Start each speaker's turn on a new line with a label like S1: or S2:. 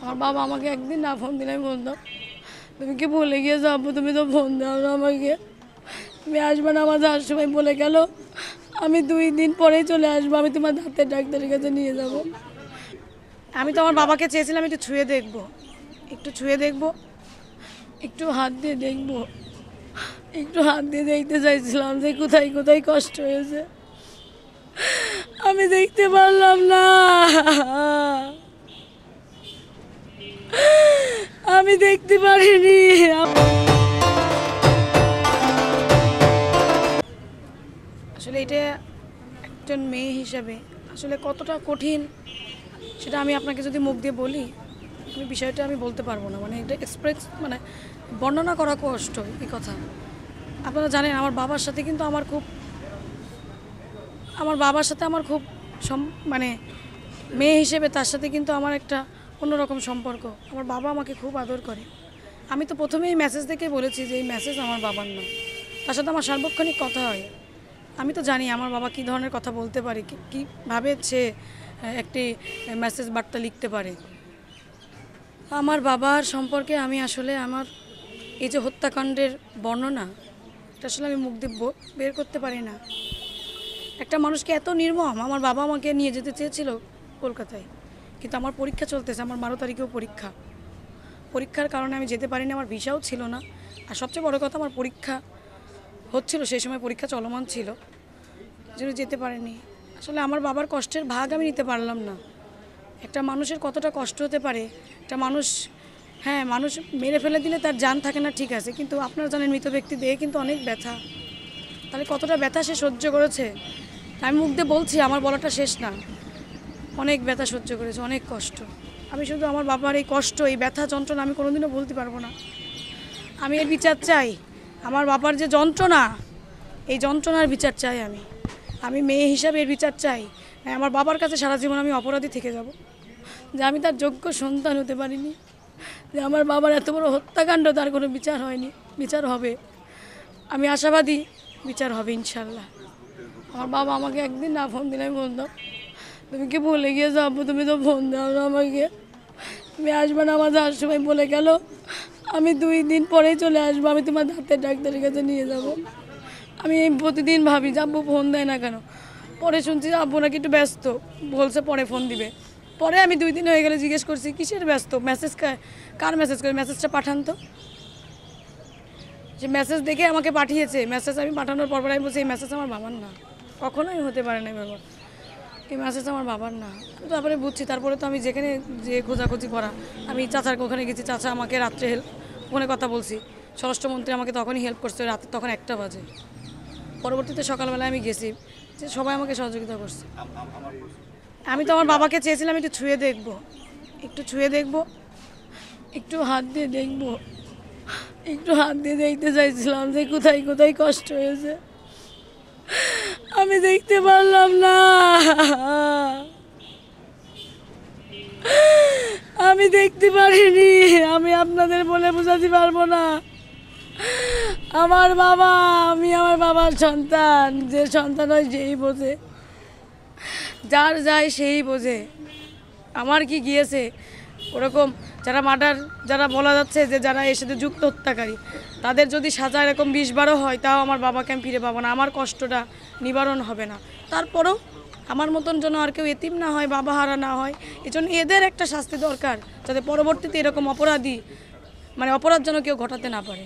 S1: আমার বাবা আমাকে একদিন না ফোন দিলে আমি বলতাম তুমি কি বলে গিয়ে যাবো তুমি তো ফোন দাও না আমাকে তুমি আসবে না আমার যাওয়ার সময় বলে গেল আমি দুই দিন পরেই চলে আসবো আমি তোমার দাঁতের ডাক্তারের কাছে নিয়ে যাব আমি তো আমার বাবাকে চেয়েছিলাম একটু ছুঁয়ে দেখব একটু ছুঁয়ে দেখব একটু হাত দিয়ে দেখব একটু হাত দিয়ে দেখতে চাইছিলাম যে কোথায় কোথায় কষ্ট হয়েছে আমি দেখতে পারলাম না আমি দেখতে পারিনি আসলে এটা একজন মেয়ে হিসাবে আসলে কতটা কঠিন সেটা আমি আপনাকে যদি মুখ দিয়ে বলি আমি বিষয়টা আমি বলতে পারবো না মানে এটা এক্সপ্রেস মানে বর্ণনা করা কষ্ট এই কথা আপনারা জানেন আমার বাবার সাথে কিন্তু আমার খুব আমার বাবার সাথে আমার খুব মানে মেয়ে হিসেবে তার সাথে কিন্তু আমার একটা অন্যরকম সম্পর্ক আমার বাবা আমাকে খুব আদর করে আমি তো প্রথমেই মেসেজ দেখে বলেছি যে এই মেসেজ আমার বাবার নয় তার সাথে আমার সার্বক্ষণিক কথা হয় আমি তো জানি আমার বাবা কি ধরনের কথা বলতে পারে কীভাবে সে একটি মেসেজ বার্তা লিখতে পারে আমার বাবার সম্পর্কে আমি আসলে আমার এই যে হত্যাকাণ্ডের বর্ণনা এটা আসলে আমি মুখ দিয়ে বের করতে পারি না একটা মানুষকে এত নির্মম আমার বাবা আমাকে নিয়ে যেতে চেয়েছিল কলকাতায় কিন্তু আমার পরীক্ষা চলতেছে আমার বারো তারিখেও পরীক্ষা পরীক্ষার কারণে আমি যেতে পারিনি আমার ভিসাও ছিল না আর সবচেয়ে বড় কথা আমার পরীক্ষা হচ্ছিল সেই সময় পরীক্ষা চলমান ছিল জন্য যেতে পারিনি আসলে আমার বাবার কষ্টের ভাগ আমি নিতে পারলাম না একটা মানুষের কতটা কষ্ট হতে পারে একটা মানুষ হ্যাঁ মানুষ মেরে ফেলে দিলে তার যান থাকে না ঠিক আছে কিন্তু আপনার জানেন মৃত ব্যক্তি দেহে কিন্তু অনেক ব্যথা তাহলে কতটা ব্যথা সে সহ্য করেছে আমি মুখ দিয়ে বলছি আমার বলাটা শেষ না অনেক ব্যথা সহ্য করেছে অনেক কষ্ট আমি শুধু আমার বাবার এই কষ্ট এই ব্যথা যন্ত্রণা আমি কোনোদিনও বলতে পারবো না আমি এর বিচার চাই আমার বাবার যে যন্ত্রণা এই যন্ত্রণার বিচার চাই আমি আমি মেয়ে হিসাবে এর বিচার চাই হ্যাঁ, আমার বাবার কাছে সারা জীবন আমি অপরাধী থেকে যাব যে আমি তার যোগ্য সন্তান হতে পারিনি যে আমার বাবার এত বড় হত্যাকাণ্ড তার কোনো বিচার হয়নি বিচার হবে আমি আশাবাদী বিচার হবে ইনশাল্লাহ আমার বাবা আমাকে একদিন না ফোন দিলে আমি বলতাম তুমি কি বলে গিয়ে যাবো তুমি তো ফোন দাও না আমাকে তুমি আসবে না আমার যাওয়ার সময় বলে গেল আমি দুই দিন পরেই চলে আসবো আমি তোমার দাঁতের ডাক্তারের কাছে নিয়ে যাব। আমি প্রতিদিন ভাবি যাবো ফোন দেয় না কেন পরে শুনছি আব্বু নাকি একটু ব্যস্ত বলছে পরে ফোন দিবে পরে আমি দুই দিন হয়ে গেলে জিজ্ঞেস করছি কিসের ব্যস্ত মেসেজ কার মেসেজ করে মেসেজটা পাঠান তো যে মেসেজ দেখে আমাকে পাঠিয়েছে মেসেজ আমি পাঠানোর পর আমি বলছি এই মেসেজ আমার মামার না কখনোই হতে পারে না ব্যাপার এই মেসেজ আমার বাবার না তারপরে বুঝছি তারপরে তো আমি যেখানে যে খোঁজাখুঁজি করা আমি চাচার ওখানে গেছি চাচা আমাকে রাত্রে হেল্প ওখানে কথা বলছি স্বরাষ্ট্রমন্ত্রী আমাকে তখনই হেল্প করছে রাতে তখন একটা বাজে পরবর্তীতে সকালবেলায় আমি গেছি যে সবাই আমাকে সহযোগিতা করছে আমি তো আমার বাবাকে চেয়েছিলাম একটু ছুঁয়ে দেখব একটু ছুঁয়ে দেখব একটু হাত দিয়ে দেখব একটু হাত দিয়ে দেখতে চাইছিলাম যে কোথায় কোথায় কষ্ট হয়েছে আমি দেখতে পারলাম না আমি দেখতে পারিনি আমি আপনাদের বলে বোঝাতে পারবো না আমার বাবা আমি আমার বাবার সন্তান যে সন্তান হয় যেই বোঝে যার যায় সেই বোঝে আমার কি গিয়েছে ওরকম যারা মার্ডার যারা বলা যাচ্ছে যে যারা এর সাথে যুক্ত হত্যাকারী তাদের যদি সাজা এরকম বিশ বারো হয় তাও আমার বাবাকে আমি ফিরে পাবো না আমার কষ্টটা নিবারণ হবে না তারপরও আমার মতন যেন আর কেউ এতিম না হয় বাবা হারা না হয় এজন্য এদের একটা শাস্তি দরকার যাতে পরবর্তীতে এরকম অপরাধী মানে অপরাধ যেন কেউ ঘটাতে না পারে